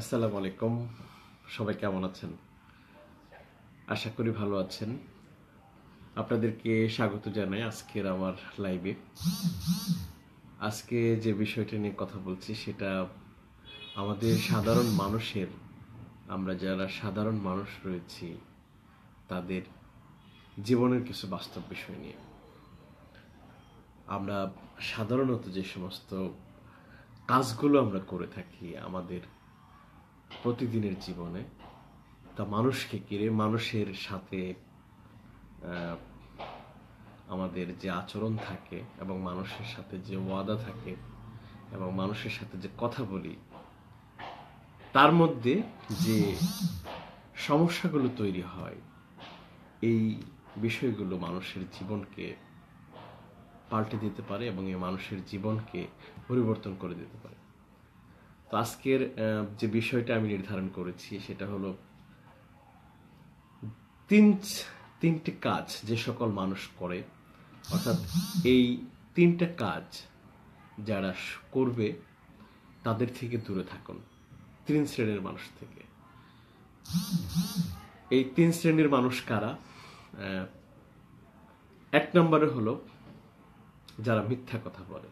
আসসালামু আলাইকুম সবাই কেমন আছেন আশা করি ভালো আছেন আপনাদেরকে স্বাগত জানাই আজকের আমার লাইভে আজকে যে বিষয়টা নিয়ে কথা বলছি সেটা আমাদের সাধারণ মানুষের আমরা যারা সাধারণ মানুষ রয়েছি তাদের জীবনের কিছু বাস্তব বিষয় নিয়ে আমরা সাধারণত যে সমস্ত কাজগুলো আমরা করে থাকি আমাদের প্রতিদিনের জীবনে তা মানুষকে ঘিরে মানুষের সাথে আমাদের যে আচরণ থাকে এবং মানুষের সাথে যে ওয়াদা থাকে এবং মানুষের সাথে যে কথা বলি তার মধ্যে যে সমস্যাগুলো তৈরি হয় এই বিষয়গুলো মানুষের জীবনকে পাল্টে দিতে পারে এবং এই মানুষের জীবনকে পরিবর্তন করে দিতে পারে তো আজকের যে বিষয়টা আমি নির্ধারণ করেছি সেটা হলো তিন তিনটি কাজ যে সকল মানুষ করে অর্থাৎ এই তিনটে কাজ যারা করবে তাদের থেকে দূরে থাকুন তিন শ্রেণীর মানুষ থেকে এই তিন শ্রেণীর মানুষ কারা এক নম্বরে হলো যারা মিথ্যা কথা বলে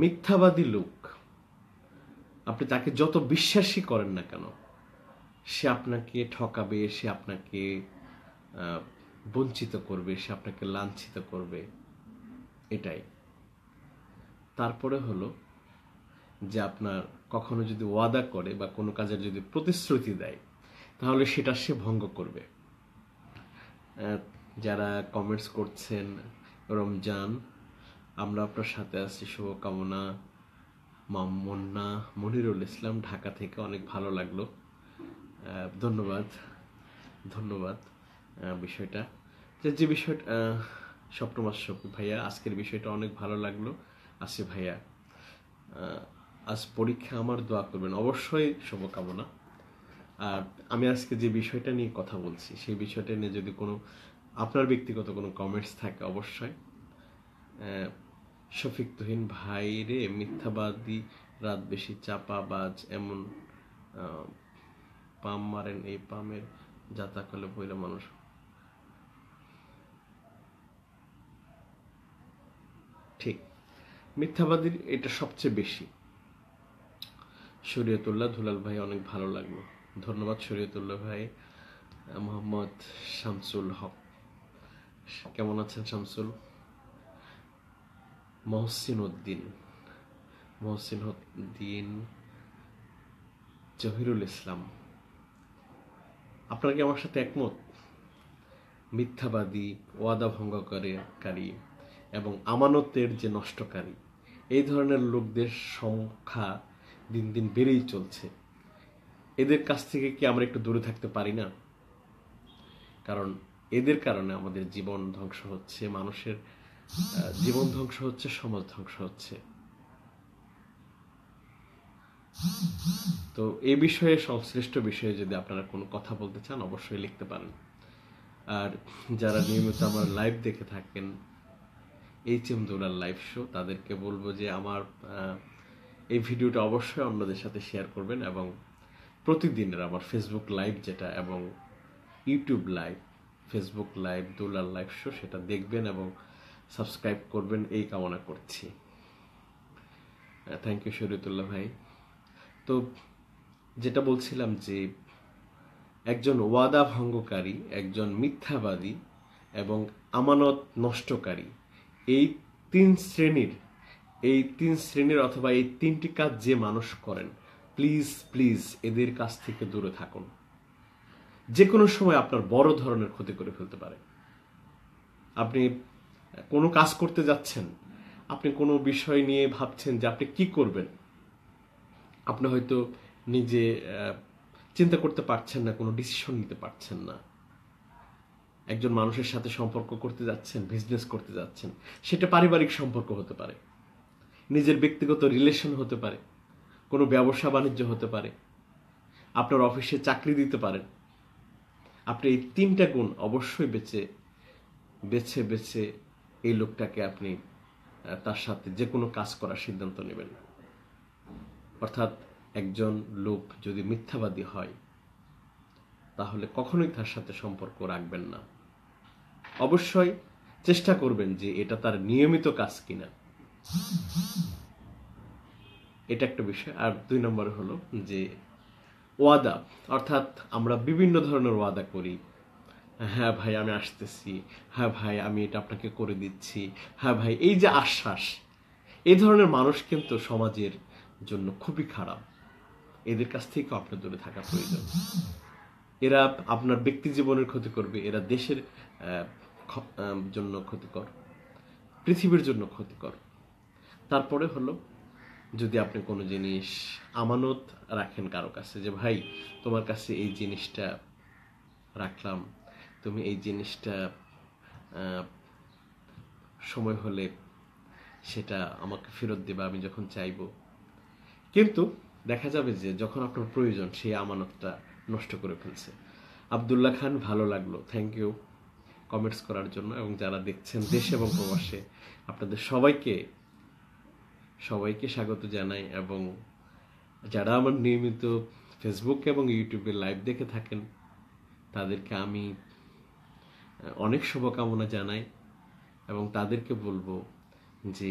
মিথ্যাবাদী লোক আপনি তাকে যত বিশ্বাসী করেন না কেন সে আপনাকে ঠকাবে সে আপনাকে বঞ্চিত করবে সে আপনাকে লাঞ্ছিত করবে এটাই তারপরে হলো যে আপনার কখনো যদি ওয়াদা করে বা কোনো কাজের যদি প্রতিশ্রুতি দেয় তাহলে সেটা সে ভঙ্গ করবে যারা কমেন্টস করছেন রমজান আমরা আপনার সাথে আছি শুভকামনা মামুন্না মনিরুল ইসলাম ঢাকা থেকে অনেক ভালো লাগলো ধন্যবাদ ধন্যবাদ বিষয়টা যে যে বিষয়টা সপ্তমাস ভাইয়া আজকের বিষয়টা অনেক ভালো লাগলো আসি ভাইয়া আজ পরীক্ষা আমার দোয়া করবেন অবশ্যই শুভকামনা আর আমি আজকে যে বিষয়টা নিয়ে কথা বলছি সেই বিষয়টা নিয়ে যদি কোনো আপনার ব্যক্তিগত কোনো কমেন্টস থাকে অবশ্যই শফিক তুহিন ভাই রে মিথ্যাবাদী রাত বেশি চাপা বাজ এমন পাম মারেন এই পামের যাতা করলে পইলা মানুষ ঠিক মিথ্যাবাদীর এটা সবচেয়ে বেশি শরীয়তুল্লাহ ধুলাল ভাই অনেক ভালো লাগলো ধন্যবাদ শরীয়তুল্লাহ ভাই মোহাম্মদ শামসুল হক কেমন আছেন শামসুল মহসিন উদ্দিন মহসিন উদ্দিন জহিরুল ইসলাম আপনারা কি আমার সাথে একমত মিথ্যাবাদী ওয়াদা ভঙ্গকারী এবং আমানতের যে নষ্টকারী এই ধরনের লোকদের সংখ্যা দিন দিন বেড়েই চলছে এদের কাছ থেকে কি আমরা একটু দূরে থাকতে পারি না কারণ এদের কারণে আমাদের জীবন ধ্বংস হচ্ছে মানুষের জীবন ধ্বংস হচ্ছে সমাজ ধ্বংস হচ্ছে তো এই বিষয়ে সংশ্লিষ্ট বিষয়ে যদি আপনারা কোনো কথা বলতে চান অবশ্যই লিখতে পারেন আর যারা নিয়মিত আমার লাইভ দেখে থাকেন এইচ এম দৌলার লাইভ শো তাদেরকে বলবো যে আমার এই ভিডিওটা অবশ্যই অন্যদের সাথে শেয়ার করবেন এবং প্রতিদিনের আমার ফেসবুক লাইভ যেটা এবং ইউটিউব লাইভ ফেসবুক লাইভ দোলার লাইভ শো সেটা দেখবেন এবং সাবস্ক্রাইব করবেন এই কামনা করছি থ্যাংক ইউ শরীতুল্লাহ ভাই তো যেটা বলছিলাম যে একজন ওয়াদা ভঙ্গকারী একজন মিথ্যাবাদী এবং আমানত নষ্টকারী এই তিন শ্রেণীর এই তিন শ্রেণীর অথবা এই তিনটি কাজ যে মানুষ করেন প্লিজ প্লিজ এদের কাছ থেকে দূরে থাকুন যে কোনো সময় আপনার বড় ধরনের ক্ষতি করে ফেলতে পারে আপনি কোনো কাজ করতে যাচ্ছেন আপনি কোনো বিষয় নিয়ে ভাবছেন যে আপনি কি করবেন আপনি হয়তো নিজে চিন্তা করতে পারছেন না কোনো ডিসিশন নিতে পারছেন না একজন মানুষের সাথে সম্পর্ক করতে যাচ্ছেন বিজনেস করতে যাচ্ছেন সেটা পারিবারিক সম্পর্ক হতে পারে নিজের ব্যক্তিগত রিলেশন হতে পারে কোনো ব্যবসা বাণিজ্য হতে পারে আপনার অফিসে চাকরি দিতে পারেন আপনি এই তিনটা গুণ অবশ্যই বেছে বেছে বেছে এই লোকটাকে আপনি তার সাথে যে কোনো কাজ করার সিদ্ধান্ত নেবেন না অর্থাৎ একজন লোক যদি মিথ্যাবাদী হয় তাহলে কখনোই তার সাথে সম্পর্ক রাখবেন না অবশ্যই চেষ্টা করবেন যে এটা তার নিয়মিত কাজ কিনা এটা একটা বিষয় আর দুই নম্বর হলো যে ওয়াদা অর্থাৎ আমরা বিভিন্ন ধরনের ওয়াদা করি হ্যাঁ ভাই আমি আসতেছি হ্যাঁ ভাই আমি এটা আপনাকে করে দিচ্ছি হ্যাঁ ভাই এই যে আশ্বাস এই ধরনের মানুষ কিন্তু সমাজের জন্য খুবই খারাপ এদের কাছ থেকেও আপনার দূরে থাকা প্রয়োজন এরা আপনার ব্যক্তি জীবনের ক্ষতি করবে এরা দেশের জন্য ক্ষতিকর পৃথিবীর জন্য ক্ষতিকর তারপরে হলো যদি আপনি কোনো জিনিস আমানত রাখেন কারো কাছে যে ভাই তোমার কাছে এই জিনিসটা রাখলাম তুমি এই জিনিসটা সময় হলে সেটা আমাকে ফেরত দেবে আমি যখন চাইব কিন্তু দেখা যাবে যে যখন আপনার প্রয়োজন সেই আমানতটা নষ্ট করে ফেলছে আবদুল্লাহ খান ভালো লাগলো থ্যাংক ইউ কমেন্টস করার জন্য এবং যারা দেখছেন দেশে এবং প্রবাসে আপনাদের সবাইকে সবাইকে স্বাগত জানাই এবং যারা আমার নিয়মিত ফেসবুক এবং ইউটিউবে লাইভ দেখে থাকেন তাদেরকে আমি অনেক শুভকামনা জানাই এবং তাদেরকে বলবো যে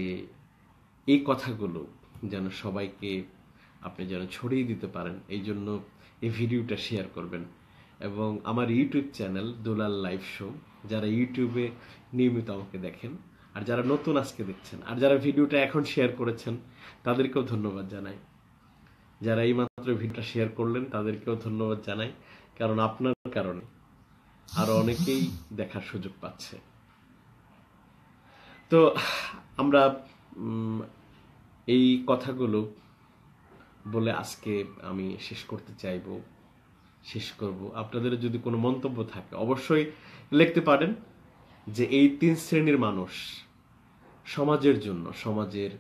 এই কথাগুলো যেন সবাইকে আপনি যেন ছড়িয়ে দিতে পারেন এই জন্য এই ভিডিওটা শেয়ার করবেন এবং আমার YouTube channel Dulal live show যারা ইউটিউবে নিয়মিত আমাকে দেখেন আর যারা নতুন আজকে দেখছেন আর যারা ভিডিওটা এখন শেয়ার করেছেন তাদেরকেও ধন্যবাদ জানাই যারা এইমাত্র ভিডিওটা শেয়ার করলেন তাদেরকেও ধন্যবাদ জানাই কারণ আপনার কারণে আর অনেকেই দেখার সুযোগ পাচ্ছে তো আমরা এই কথাগুলো বলে আজকে আমি শেষ করতে চাইব শেষ করব আপনাদের যদি কোনো মন্তব্য থাকে অবশ্যই লিখতে পারেন যে এই তিন শ্রেণীর মানুষ সমাজের জন্য সমাজের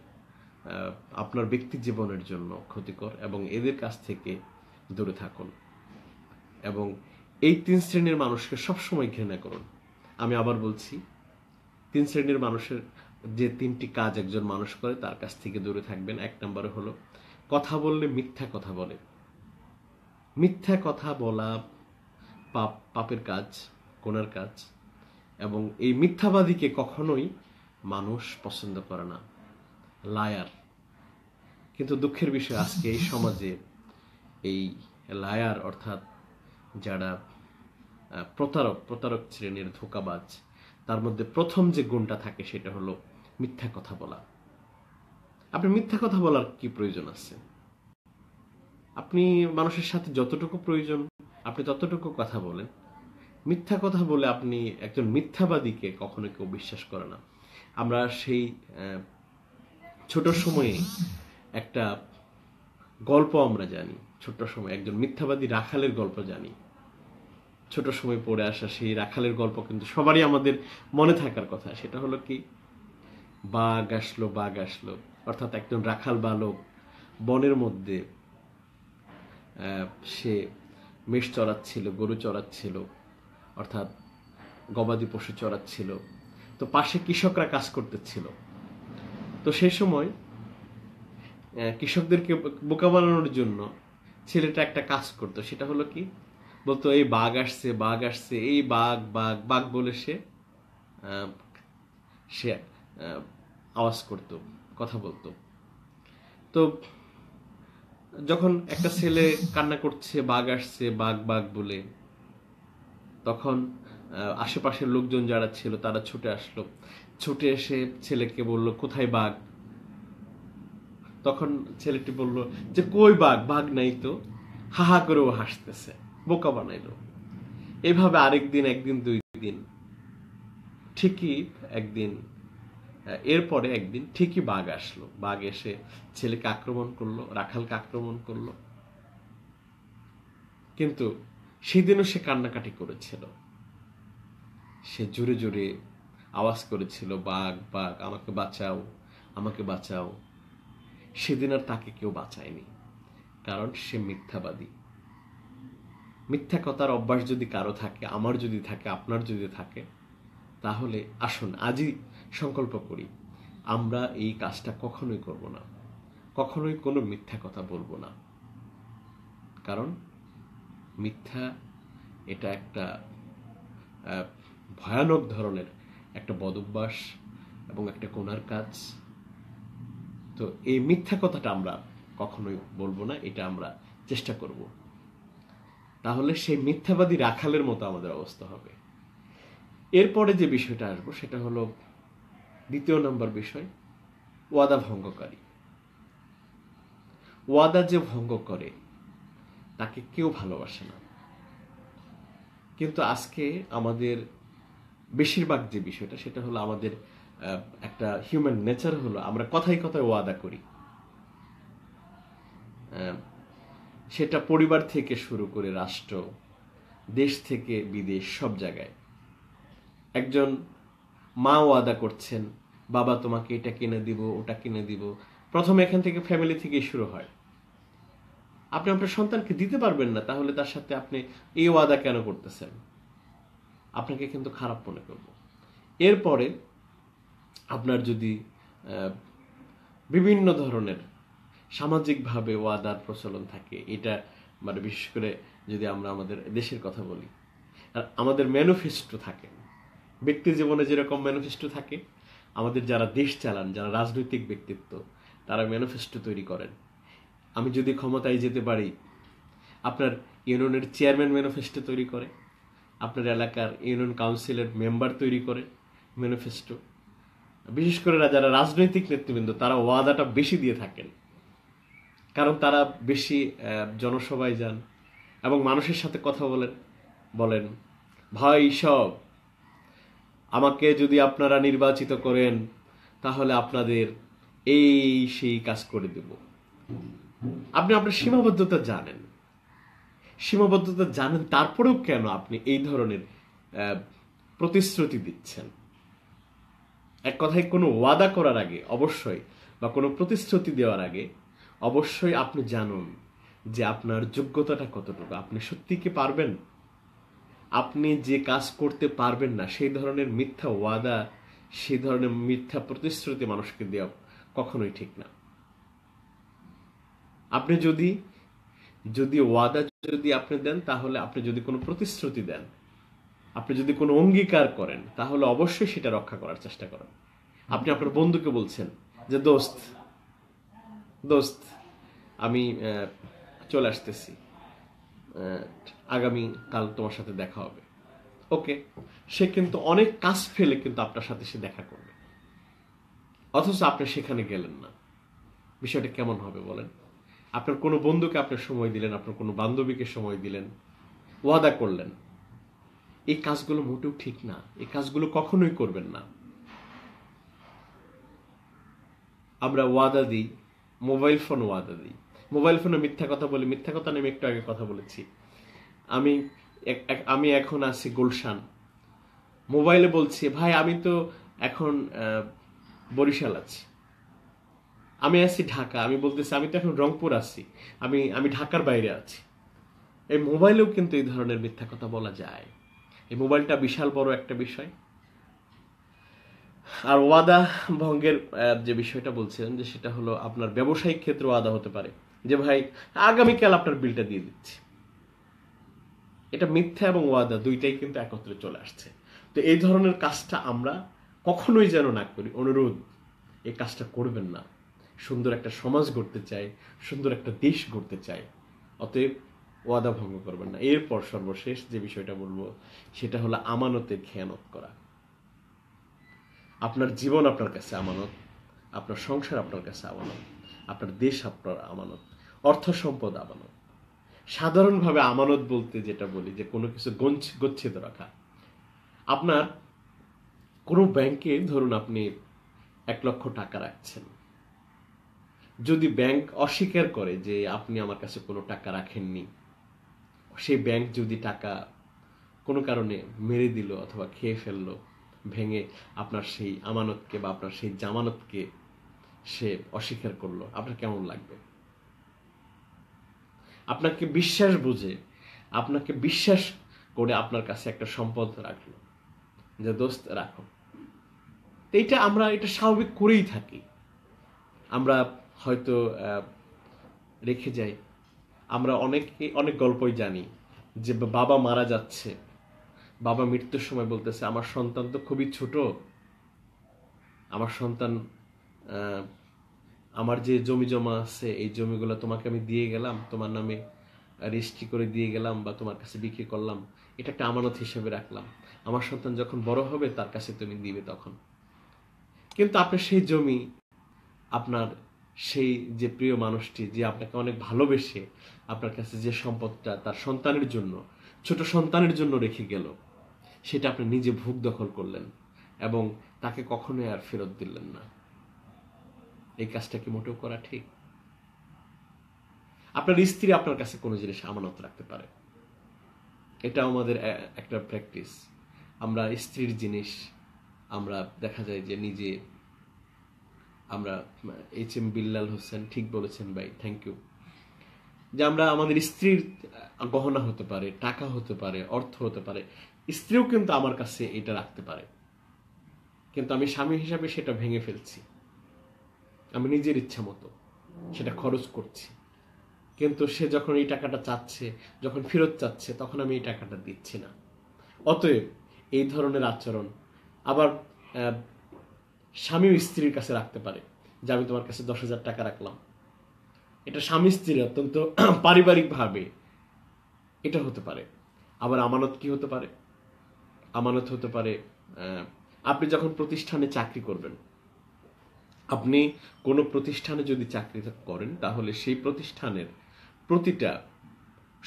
আপনার ব্যক্তি জীবনের জন্য ক্ষতিকর এবং এদের কাছ থেকে দূরে থাকুন এবং এই তিন শ্রেণীর মানুষকে সবসময় ঘৃণা করুন আমি আবার বলছি তিন শ্রেণীর মানুষের যে তিনটি কাজ একজন মানুষ করে তার কাছ থেকে দূরে থাকবেন এক নম্বরে হলো কথা বললে মিথ্যা কথা বলে মিথ্যা কথা বলা পাপ পাপের কাজ কোনার কাজ এবং এই মিথ্যাবাদীকে কখনোই মানুষ পছন্দ করে না লায়ার কিন্তু দুঃখের বিষয় আজকে এই সমাজে এই লায়ার অর্থাৎ যারা প্রতারক প্রতারক শ্রেণীর ধোকাবাজ তার মধ্যে প্রথম যে গুণটা থাকে সেটা হলো মিথ্যা কথা বলা আপনি মিথ্যা কথা বলার কি প্রয়োজন আছে আপনি মানুষের সাথে যতটুকু প্রয়োজন আপনি ততটুকু কথা বলেন মিথ্যা কথা বলে আপনি একজন মিথ্যাবাদীকে কখনো কেউ বিশ্বাস করে না আমরা সেই ছোট সময়ে একটা গল্প আমরা জানি ছোট্ট সময় একজন মিথ্যাবাদী রাখালের গল্প জানি ছোট সময় পড়ে আসা সেই রাখালের গল্প কিন্তু সবারই আমাদের মনে থাকার কথা সেটা হলো কি বাঘ আসলো বাঘ আসলো অর্থাৎ একজন রাখাল বালক বনের মধ্যে সে মেষ চড়াচ্ছিল গরু চড়াচ্ছিল অর্থাৎ গবাদি পশু চড়াচ্ছিল তো পাশে কৃষকরা কাজ করতেছিল তো সেই সময় কৃষকদেরকে বোকা বানানোর জন্য ছেলেটা একটা কাজ করতো সেটা হলো কি বলতো এই বাঘ আসছে বাঘ আসছে এই বাঘ বাঘ বাঘ বলে সে সে আওয়াজ করত কথা বলতো তো যখন একটা ছেলে কান্না করছে বাঘ আসছে বাঘ বাঘ বলে তখন আশেপাশের লোকজন যারা ছিল তারা ছুটে আসলো ছুটে এসে ছেলেকে বলল কোথায় বাঘ তখন ছেলেটি বলল যে কই বাঘ বাঘ নাই তো হাহা করেও হাসতেছে বোকা বানাইল এভাবে আরেকদিন একদিন দুই দিন ঠিকই একদিন এরপরে একদিন ঠিকই বাঘ আসলো বাঘ এসে ছেলেকে আক্রমণ করলো রাখালকে আক্রমণ করলো কিন্তু সেদিনও সে কান্নাকাটি করেছিল সে জোরে জোরে আওয়াজ করেছিল বাঘ বাঘ আমাকে বাঁচাও আমাকে বাঁচাও সেদিন আর তাকে কেউ বাঁচায়নি কারণ সে মিথ্যাবাদী মিথ্যা কথার অভ্যাস যদি কারো থাকে আমার যদি থাকে আপনার যদি থাকে তাহলে আসুন আজই সংকল্প করি আমরা এই কাজটা কখনোই করব না কখনোই কোনো মিথ্যা কথা বলবো না কারণ মিথ্যা এটা একটা ভয়ানক ধরনের একটা বদভ্যাস এবং একটা কোনার কাজ তো এই মিথ্যা কথাটা আমরা কখনোই বলবো না এটা আমরা চেষ্টা করব তাহলে সেই মিথ্যাবাদী রাখালের মতো আমাদের অবস্থা হবে এরপরে যে বিষয়টা আসবো সেটা হলো দ্বিতীয় নম্বর বিষয় ওয়াদা ভঙ্গকারী ওয়াদা যে ভঙ্গ করে তাকে কেউ ভালোবাসে না কিন্তু আজকে আমাদের বেশিরভাগ যে বিষয়টা সেটা হলো আমাদের একটা হিউম্যান নেচার হলো আমরা কথায় কথায় ওয়াদা করি সেটা পরিবার থেকে শুরু করে রাষ্ট্র দেশ থেকে বিদেশ সব জায়গায় একজন মা ওয়াদা করছেন বাবা তোমাকে এটা কিনে দিব ওটা কিনে দিব প্রথমে এখান থেকে ফ্যামিলি থেকেই শুরু হয় আপনি আপনার সন্তানকে দিতে পারবেন না তাহলে তার সাথে আপনি এই ওয়াদা কেন করতেছেন আপনাকে কিন্তু খারাপ মনে করব এরপরে আপনার যদি বিভিন্ন ধরনের সামাজিকভাবে ওয়াদার প্রচলন থাকে এটা মানে বিশেষ করে যদি আমরা আমাদের দেশের কথা বলি আর আমাদের ম্যানিফেস্টো থাকে ব্যক্তি জীবনে যেরকম ম্যানিফেস্টো থাকে আমাদের যারা দেশ চালান যারা রাজনৈতিক ব্যক্তিত্ব তারা ম্যানিফেস্টো তৈরি করেন আমি যদি ক্ষমতায় যেতে পারি আপনার ইউনিয়নের চেয়ারম্যান ম্যানিফেস্টো তৈরি করে আপনার এলাকার ইউনিয়ন কাউন্সিলের মেম্বার তৈরি করে ম্যানিফেস্টো বিশেষ করে যারা রাজনৈতিক নেতৃবৃন্দ তারা ওয়াদাটা বেশি দিয়ে থাকেন কারণ তারা বেশি জনসভায় যান এবং মানুষের সাথে কথা বলেন বলেন ভাই সব আমাকে যদি আপনারা নির্বাচিত করেন তাহলে আপনাদের এই সেই কাজ করে দেব আপনি আপনার সীমাবদ্ধতা জানেন সীমাবদ্ধতা জানেন তারপরেও কেন আপনি এই ধরনের প্রতিশ্রুতি দিচ্ছেন এক কথায় কোনো ওয়াদা করার আগে অবশ্যই বা কোনো প্রতিশ্রুতি দেওয়ার আগে অবশ্যই আপনি জানুন যে আপনার যোগ্যতাটা কতটুকু আপনি সত্যি কি পারবেন আপনি যে কাজ করতে পারবেন না সেই ধরনের মিথ্যা ওয়াদা সেই ধরনের মিথ্যা প্রতিশ্রুতি মানুষকে দেওয়া কখনোই ঠিক না আপনি যদি যদি ওয়াদা যদি আপনি দেন তাহলে আপনি যদি কোনো প্রতিশ্রুতি দেন আপনি যদি কোনো অঙ্গীকার করেন তাহলে অবশ্যই সেটা রক্ষা করার চেষ্টা করেন আপনি আপনার বন্ধুকে বলছেন যে দোস্ত দোস্ত আমি চলে আসতেছি আগামী কাল তোমার সাথে দেখা হবে ওকে সে কিন্তু অনেক কাজ ফেলে কিন্তু আপনার সাথে সে দেখা করবে অথচ আপনি সেখানে গেলেন না বিষয়টা কেমন হবে বলেন আপনার কোনো বন্ধুকে আপনার সময় দিলেন আপনার কোনো বান্ধবীকে সময় দিলেন ওয়াদা করলেন এই কাজগুলো মোটেও ঠিক না এই কাজগুলো কখনোই করবেন না আমরা ওয়াদা দিই মোবাইল ফোন ওয়াদা দিই মোবাইল ফোনে মিথ্যা কথা বলি মিথ্যা কথা আমি একটু আগে কথা বলেছি আমি আমি এখন আছি গুলশান মোবাইলে বলছি ভাই আমি তো এখন বরিশাল আছি আমি আছি ঢাকা আমি বলতেছি আমি তো এখন রংপুর আছি আমি আমি ঢাকার বাইরে আছি এই মোবাইলেও কিন্তু এই ধরনের মিথ্যা কথা বলা যায় এই মোবাইলটা বিশাল বড় একটা বিষয় আর ওয়াদা ভঙ্গের যে বিষয়টা বলছিলেন যে সেটা হলো আপনার ব্যবসায়িক ক্ষেত্রে ওয়াদা হতে পারে যে ভাই আগামীকাল আপনার বিলটা দিয়ে দিচ্ছি এটা মিথ্যা এবং ওয়াদা দুইটাই কিন্তু একত্রে চলে আসছে তো এই ধরনের কাজটা আমরা কখনোই যেন না করি অনুরোধ এই কাজটা করবেন না সুন্দর একটা সমাজ গড়তে চাই সুন্দর একটা দেশ গড়তে চাই অতএব ওয়াদা ভঙ্গ করবেন না এরপর সর্বশেষ যে বিষয়টা বলবো সেটা হলো আমানতের খেয়ানত করা আপনার জীবন আপনার কাছে আমানত আপনার সংসার আপনার কাছে আমানত আপনার দেশ আপনার আমানত অর্থ সম্পদ আমানত সাধারণভাবে আমানত বলতে যেটা বলি যে কোনো কিছু গচ্ছিত রাখা আপনার কোনো ব্যাংকে ধরুন আপনি এক লক্ষ টাকা রাখছেন যদি ব্যাংক অস্বীকার করে যে আপনি আমার কাছে কোনো টাকা রাখেননি সেই ব্যাংক যদি টাকা কোনো কারণে মেরে দিল অথবা খেয়ে ফেললো ভেঙে আপনার সেই আমানতকে বা আপনার সেই জামানতকে সে অস্বীকার করলো আপনার কেমন লাগবে আপনাকে বিশ্বাস বুঝে আপনাকে বিশ্বাস করে আপনার কাছে একটা সম্পদ রাখলো যে দোস্ত রাখো এইটা আমরা এটা স্বাভাবিক করেই থাকি আমরা হয়তো রেখে যাই আমরা অনেকে অনেক গল্পই জানি যে বাবা মারা যাচ্ছে বাবা মৃত্যুর সময় বলতেছে আমার সন্তান তো খুবই ছোট আমার সন্তান আমার যে জমি জমা আছে এই জমিগুলো তোমাকে আমি দিয়ে গেলাম তোমার নামে রেজিস্ট্রি করে দিয়ে গেলাম বা তোমার কাছে বিক্রি করলাম এটা একটা আমানত হিসেবে রাখলাম আমার সন্তান যখন বড় হবে তার কাছে তুমি দিবে তখন কিন্তু আপনার সেই জমি আপনার সেই যে প্রিয় মানুষটি যে আপনাকে অনেক ভালোবেসে আপনার কাছে যে সম্পদটা তার সন্তানের জন্য ছোট সন্তানের জন্য রেখে গেল সেটা আপনি নিজে ভোগ দখল করলেন এবং তাকে কখনোই আর ফেরত দিলেন না এই কাজটা কি মোটেও করা ঠিক আপনার স্ত্রী আপনার কাছে কোনো জিনিস আমানত রাখতে পারে এটা আমাদের একটা প্র্যাকটিস আমরা স্ত্রীর জিনিস আমরা দেখা যায় যে নিজে আমরা এইচ এম বিল্লাল হোসেন ঠিক বলেছেন ভাই থ্যাংক ইউ যে আমরা আমাদের স্ত্রীর গহনা হতে পারে টাকা হতে পারে অর্থ হতে পারে স্ত্রীও কিন্তু আমার কাছে এটা রাখতে পারে কিন্তু আমি স্বামী হিসাবে সেটা ভেঙে ফেলছি আমি নিজের ইচ্ছা মতো সেটা খরচ করছি কিন্তু সে যখন এই টাকাটা চাচ্ছে যখন ফেরত চাচ্ছে তখন আমি এই টাকাটা দিচ্ছি না অতএব এই ধরনের আচরণ আবার স্বামী স্ত্রীর কাছে রাখতে পারে যে আমি তোমার কাছে দশ হাজার টাকা রাখলাম এটা স্বামী স্ত্রীর অত্যন্ত পারিবারিকভাবে এটা হতে পারে আবার আমানত কি হতে পারে আমানত হতে পারে আপনি যখন প্রতিষ্ঠানে চাকরি করবেন আপনি কোনো প্রতিষ্ঠানে যদি চাকরি করেন তাহলে সেই প্রতিষ্ঠানের প্রতিটা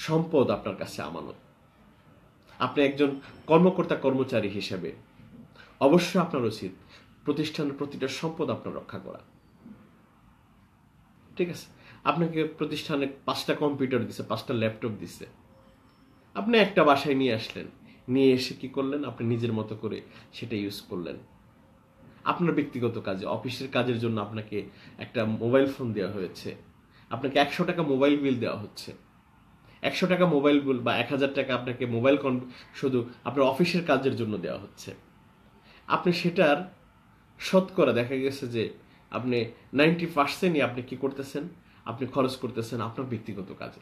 সম্পদ আপনার কাছে আমানত আপনি একজন কর্মকর্তা কর্মচারী হিসেবে অবশ্যই আপনার উচিত প্রতিষ্ঠানের প্রতিটা সম্পদ আপনার রক্ষা করা ঠিক আছে আপনাকে প্রতিষ্ঠানে পাঁচটা কম্পিউটার দিছে পাঁচটা ল্যাপটপ দিছে আপনি একটা বাসায় নিয়ে আসলেন নিয়ে এসে কি করলেন আপনি নিজের মতো করে সেটা ইউজ করলেন আপনার ব্যক্তিগত কাজে অফিসের কাজের জন্য আপনাকে একটা মোবাইল ফোন দেওয়া হয়েছে আপনাকে একশো টাকা মোবাইল বিল দেওয়া হচ্ছে একশো টাকা মোবাইল বিল বা এক হাজার টাকা আপনাকে মোবাইল কন শুধু আপনার অফিসের কাজের জন্য দেওয়া হচ্ছে আপনি সেটার শতকরা দেখা গেছে যে আপনি নাইনটি পার্সেন্টই আপনি কি করতেছেন আপনি খরচ করতেছেন আপনার ব্যক্তিগত কাজে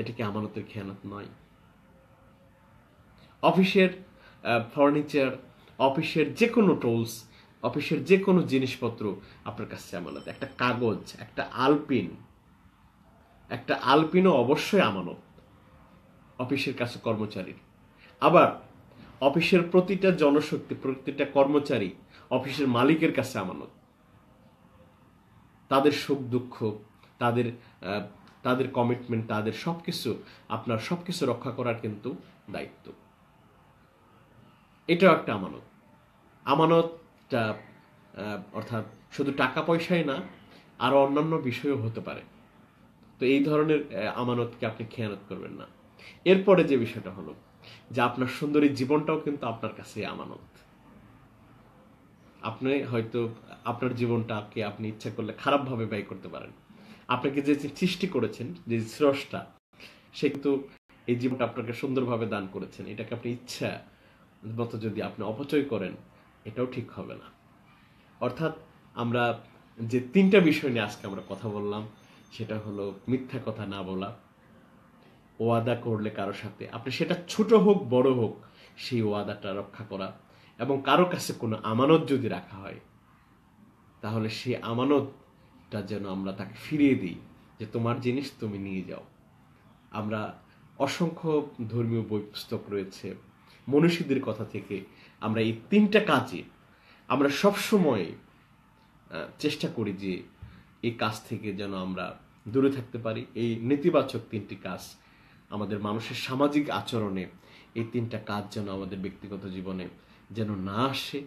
এটা কি আমানতের খেয়ানত নয় অফিসের ফার্নিচার অফিসের যে কোনো টুলস অফিসের যে কোনো জিনিসপত্র আপনার কাছে আমানত একটা কাগজ একটা আলপিন একটা আলপিনও অবশ্যই আমানত অফিসের কাছে কর্মচারীর আবার অফিসের প্রতিটা জনশক্তি প্রতিটা কর্মচারী অফিসের মালিকের কাছে আমানত তাদের সুখ দুঃখ তাদের তাদের কমিটমেন্ট তাদের সব কিছু আপনার সব কিছু রক্ষা করার কিন্তু দায়িত্ব এটাও একটা আমানত আমানতটা অর্থাৎ শুধু টাকা পয়সাই না আরও অন্যান্য বিষয়ও হতে পারে তো এই ধরনের আমানতকে আপনি খেয়ানত করবেন না এরপরে যে বিষয়টা হলো যে আপনার সুন্দরী জীবনটাও কিন্তু আপনার কাছে আমানত আপনি হয়তো আপনার জীবনটাকে আপনি ইচ্ছা করলে খারাপভাবে ব্যয় করতে পারেন আপনাকে যে সৃষ্টি করেছেন যে স্রষ্টা সে কিন্তু এই জীবনটা আপনাকে সুন্দরভাবে দান করেছেন এটাকে আপনি ইচ্ছা মতো যদি আপনি অপচয় করেন এটাও ঠিক হবে না অর্থাৎ আমরা যে তিনটা বিষয় নিয়ে আজকে আমরা কথা বললাম সেটা হলো মিথ্যা কথা না বলা ওয়াদা করলে কারো সাথে আপনি সেটা ছোট হোক বড় হোক সেই ওয়াদাটা রক্ষা করা এবং কারো কাছে কোনো আমানত যদি রাখা হয় তাহলে সেই আমানতটা যেন আমরা তাকে ফিরিয়ে দিই যে তোমার জিনিস তুমি নিয়ে যাও আমরা অসংখ্য ধর্মীয় বই পুস্তক রয়েছে মনীষীদের কথা থেকে আমরা এই তিনটা কাজে আমরা সবসময় চেষ্টা করি যে এই কাজ থেকে যেন আমরা দূরে থাকতে পারি এই নেতিবাচক তিনটি কাজ আমাদের মানুষের সামাজিক আচরণে এই তিনটা কাজ যেন আমাদের ব্যক্তিগত জীবনে যেন না আসে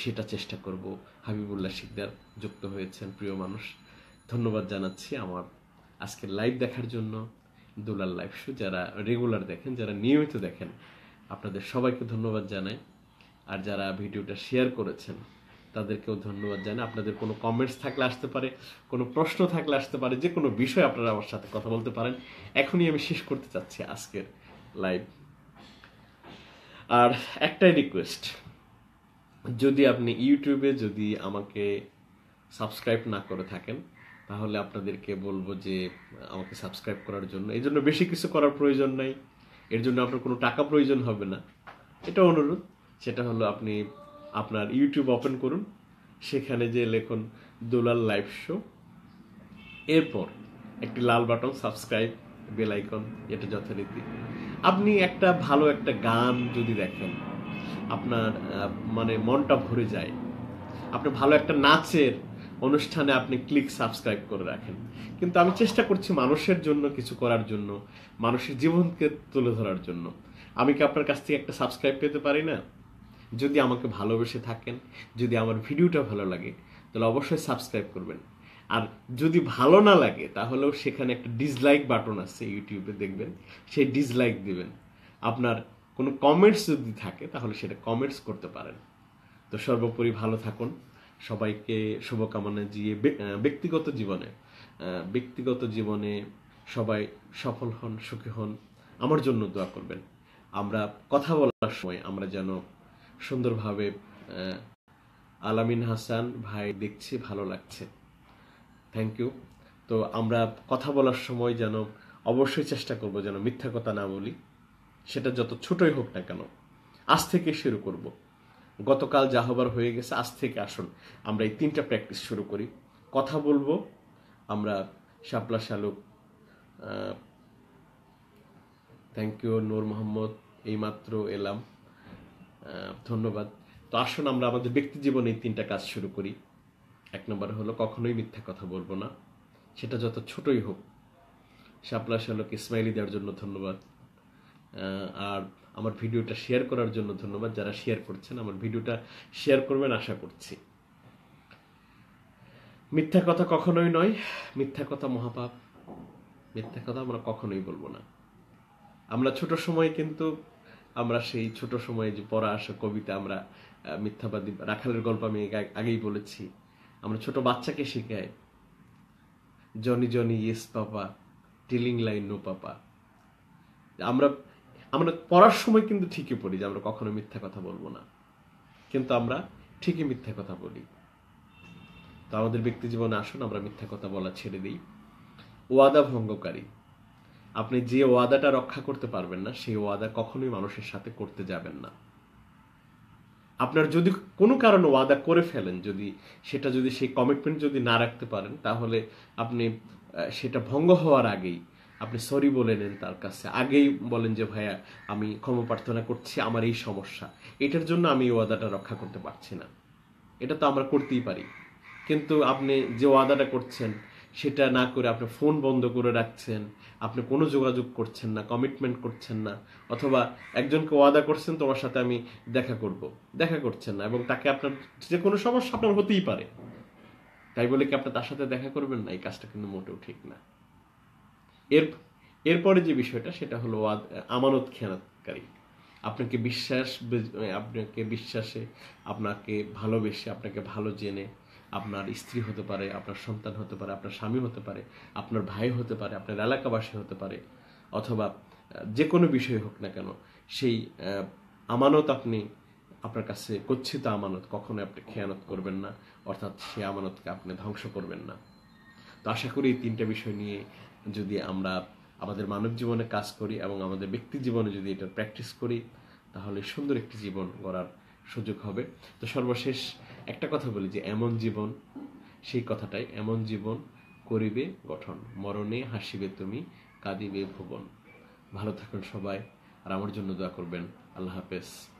সেটা চেষ্টা করব হাবিবুল্লাহ শিকদার যুক্ত হয়েছেন প্রিয় মানুষ ধন্যবাদ জানাচ্ছি আমার আজকের লাইভ দেখার জন্য দুলাল লাইভ শো যারা রেগুলার দেখেন যারা নিয়মিত দেখেন আপনাদের সবাইকে ধন্যবাদ জানাই আর যারা ভিডিওটা শেয়ার করেছেন তাদেরকেও ধন্যবাদ জানাই আপনাদের কোনো কমেন্টস থাকলে আসতে পারে কোনো প্রশ্ন থাকলে আসতে পারে যে কোনো বিষয় আপনারা আমার সাথে কথা বলতে পারেন এখনই আমি শেষ করতে চাচ্ছি আজকের লাইভ আর একটাই রিকোয়েস্ট যদি আপনি ইউটিউবে যদি আমাকে সাবস্ক্রাইব না করে থাকেন তাহলে আপনাদেরকে বলবো যে আমাকে সাবস্ক্রাইব করার জন্য এই জন্য বেশি কিছু করার প্রয়োজন নাই এর জন্য আপনার কোনো টাকা প্রয়োজন হবে না এটা অনুরোধ সেটা হলো আপনি আপনার ইউটিউব ওপেন করুন সেখানে যে লেখুন দোলাল লাইভ শো এরপর একটি লাল বাটন সাবস্ক্রাইব বেল আইকন এটা যথারীতি আপনি একটা ভালো একটা গান যদি দেখেন আপনার মানে মনটা ভরে যায় আপনি ভালো একটা নাচের অনুষ্ঠানে আপনি ক্লিক সাবস্ক্রাইব করে রাখেন কিন্তু আমি চেষ্টা করছি মানুষের জন্য কিছু করার জন্য মানুষের জীবনকে তুলে ধরার জন্য আমি কি আপনার কাছ থেকে একটা সাবস্ক্রাইব পেতে পারি না যদি আমাকে ভালোবেসে থাকেন যদি আমার ভিডিওটা ভালো লাগে তাহলে অবশ্যই সাবস্ক্রাইব করবেন আর যদি ভালো না লাগে তাহলেও সেখানে একটা ডিসলাইক বাটন আছে ইউটিউবে দেখবেন সেই ডিসলাইক দিবেন আপনার কোনো কমেন্টস যদি থাকে তাহলে সেটা কমেন্টস করতে পারেন তো সর্বোপরি ভালো থাকুন সবাইকে শুভকামনা দিয়ে ব্যক্তিগত জীবনে ব্যক্তিগত জীবনে সবাই সফল হন সুখী হন আমার জন্য দোয়া করবেন আমরা কথা বলার সময় আমরা যেন সুন্দরভাবে আলামিন হাসান ভাই দেখছি ভালো লাগছে থ্যাংক ইউ তো আমরা কথা বলার সময় যেন অবশ্যই চেষ্টা করব যেন মিথ্যা কথা না বলি সেটা যত ছোটই হোক না কেন আজ থেকে শুরু করবো গতকাল যা হবার হয়ে গেছে আজ থেকে আসুন আমরা এই তিনটা প্র্যাকটিস শুরু করি কথা বলবো আমরা শাপলা শালুক থ্যাংক ইউ নূর মোহাম্মদ এইমাত্র এলাম ধন্যবাদ তো আসুন আমরা আমাদের ব্যক্তি জীবনে এই তিনটা কাজ শুরু করি এক নম্বর হলো কখনোই মিথ্যা কথা বলবো না সেটা যত ছোটই হোক শাপলা শালুক ইসমাইলি দেওয়ার জন্য ধন্যবাদ আর আমার ভিডিওটা শেয়ার করার জন্য ধন্যবাদ যারা শেয়ার করছেন আমার ভিডিওটা শেয়ার করবেন আশা করছি মিথ্যা কথা কখনোই নয় মিথ্যা কথা মহাপাপ মিথ্যা কথা আমরা কখনোই বলবো না আমরা ছোট সময়ে কিন্তু আমরা সেই ছোট সময়ে যে পড়া আসা কবিতা আমরা মিথ্যাবাদী রাখালের গল্প আমি আগেই বলেছি আমরা ছোট বাচ্চাকে শেখাই Johnny Johnny yes papa telling lies no papa আমরা আমরা পড়ার সময় কিন্তু ঠিকই পড়ি যে আমরা কখনো মিথ্যা কথা বলবো না কিন্তু আমরা ঠিকই মিথ্যা কথা বলি তো আমাদের ব্যক্তি জীবনে আসুন আমরা মিথ্যা কথা বলা ছেড়ে দিই ওয়াদা ভঙ্গকারী আপনি যে ওয়াদাটা রক্ষা করতে পারবেন না সেই ওয়াদা কখনোই মানুষের সাথে করতে যাবেন না আপনার যদি কোনো কারণে ওয়াদা করে ফেলেন যদি সেটা যদি সেই কমিটমেন্ট যদি না রাখতে পারেন তাহলে আপনি সেটা ভঙ্গ হওয়ার আগেই আপনি সরি বলে নেন তার কাছে আগেই বলেন যে ভাইয়া আমি ক্ষমা প্রার্থনা করছি আমার এই সমস্যা এটার জন্য আমি এই ওয়াদাটা রক্ষা করতে পারছি না এটা তো আমরা করতেই পারি কিন্তু আপনি যে ওয়াদাটা করছেন সেটা না করে আপনি ফোন বন্ধ করে রাখছেন আপনি কোনো যোগাযোগ করছেন না কমিটমেন্ট করছেন না অথবা একজনকে ওয়াদা করছেন তোমার সাথে আমি দেখা করব দেখা করছেন না এবং তাকে আপনার যে কোনো সমস্যা আপনার হতেই পারে তাই বলে কি আপনি তার সাথে দেখা করবেন না এই কাজটা কিন্তু মোটেও ঠিক না এর এরপরে যে বিষয়টা সেটা হলো আমানত খেয়ানতকারী আপনাকে বিশ্বাস আপনাকে বিশ্বাসে আপনাকে ভালোবেসে আপনাকে ভালো জেনে আপনার স্ত্রী হতে পারে আপনার সন্তান হতে পারে আপনার স্বামী হতে পারে আপনার ভাই হতে পারে আপনার এলাকাবাসী হতে পারে অথবা যে কোনো বিষয় হোক না কেন সেই আমানত আপনি আপনার কাছে গচ্ছিত আমানত কখনো আপনি খেয়ানত করবেন না অর্থাৎ সে আমানতকে আপনি ধ্বংস করবেন না তো আশা করি এই তিনটা বিষয় নিয়ে যদি আমরা আমাদের মানব জীবনে কাজ করি এবং আমাদের ব্যক্তি জীবনে যদি এটা প্র্যাকটিস করি তাহলে সুন্দর একটি জীবন গড়ার সুযোগ হবে তো সর্বশেষ একটা কথা বলি যে এমন জীবন সেই কথাটাই এমন জীবন করিবে গঠন মরণে হাসিবে তুমি কাঁদিবে ভুবন ভালো থাকুন সবাই আর আমার জন্য দোয়া করবেন আল্লাহ হাফেজ